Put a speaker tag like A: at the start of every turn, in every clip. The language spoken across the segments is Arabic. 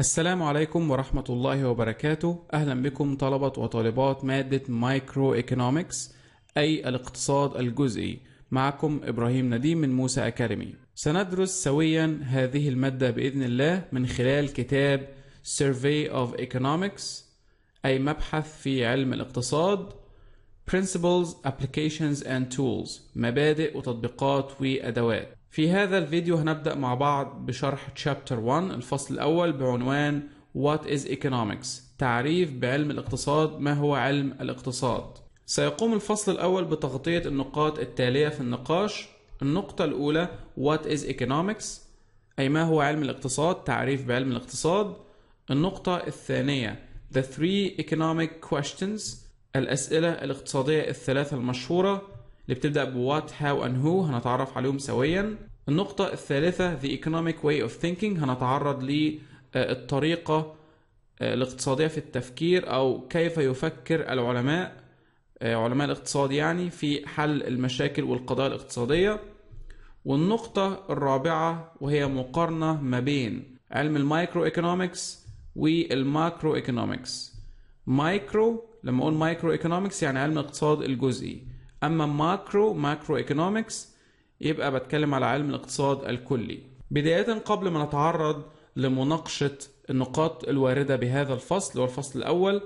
A: السلام عليكم ورحمة الله وبركاته أهلا بكم طلبة وطالبات مادة مايكرو ايكونومكس أي الاقتصاد الجزئي معكم إبراهيم نديم من موسى أكاديمي سندرس سويا هذه المادة بإذن الله من خلال كتاب Survey of Economics أي مبحث في علم الاقتصاد Principles, Applications and Tools مبادئ وتطبيقات وأدوات في هذا الفيديو هنبدأ مع بعض بشرح تشابتر 1 الفصل الأول بعنوان What is Economics تعريف بعلم الاقتصاد ما هو علم الاقتصاد سيقوم الفصل الأول بتغطية النقاط التالية في النقاش النقطة الأولى What is Economics أي ما هو علم الاقتصاد تعريف بعلم الاقتصاد النقطة الثانية The Three Economic Questions الأسئلة الاقتصادية الثلاثة المشهورة اللي بتبدأ بوات هاو and who هنتعرف عليهم سويا النقطة الثالثة The Economic Way of Thinking هنتعرض للطريقة آه، آه، الاقتصادية في التفكير أو كيف يفكر العلماء آه، علماء الاقتصاد يعني في حل المشاكل والقضايا الاقتصادية والنقطة الرابعة وهي مقارنة ما بين علم المايكرو ايكونومكس والماكرو ايكونومكس مايكرو لما اقول مايكرو ايكونومكس يعني علم الاقتصاد الجزئي اما ماكرو ماكرو ايكونومكس يبقى بتكلم على علم الاقتصاد الكلي بداية قبل ما نتعرض لمناقشة النقاط الواردة بهذا الفصل والفصل الأول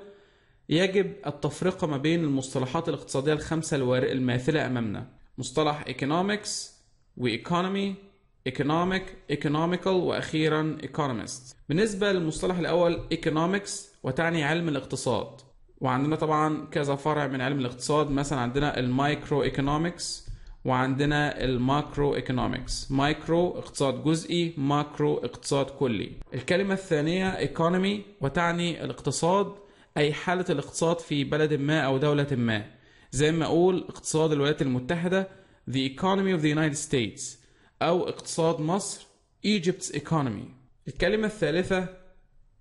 A: يجب التفرقة ما بين المصطلحات الاقتصادية الخمسة الماثلة أمامنا مصطلح economics وeconomy economic economical وأخيرا economist بالنسبة للمصطلح الأول economics وتعني علم الاقتصاد وعندنا طبعا كذا فرع من علم الاقتصاد مثلا عندنا المايكرو ايكونومكس وعندنا الماكرو ايكونومكس مايكرو اقتصاد جزئي ماكرو اقتصاد كلي الكلمة الثانية ايكونومي وتعني الاقتصاد أي حالة الاقتصاد في بلد ما أو دولة ما زي ما أقول اقتصاد الولايات المتحدة The Economy of the United States أو اقتصاد مصر Egypt's Economy الكلمة الثالثة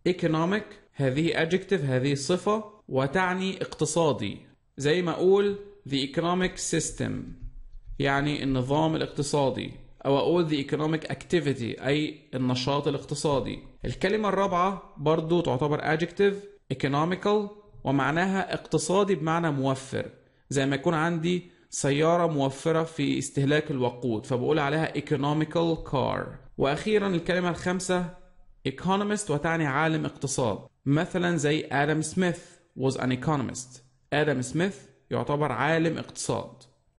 A: economic هذه adjective هذه صفة وتعني اقتصادي زي ما أقول the economic system يعني النظام الاقتصادي أو أقول the economic activity أي النشاط الاقتصادي الكلمة الرابعة برضو تعتبر adjective economical ومعناها اقتصادي بمعنى موفر زي ما يكون عندي سيارة موفرة في استهلاك الوقود فبقول عليها economical car وأخيرا الكلمة الخامسة economist وتعني عالم اقتصاد مثلا زي آدم سميث was an economist آدم سميث يعتبر عالم اقتصاد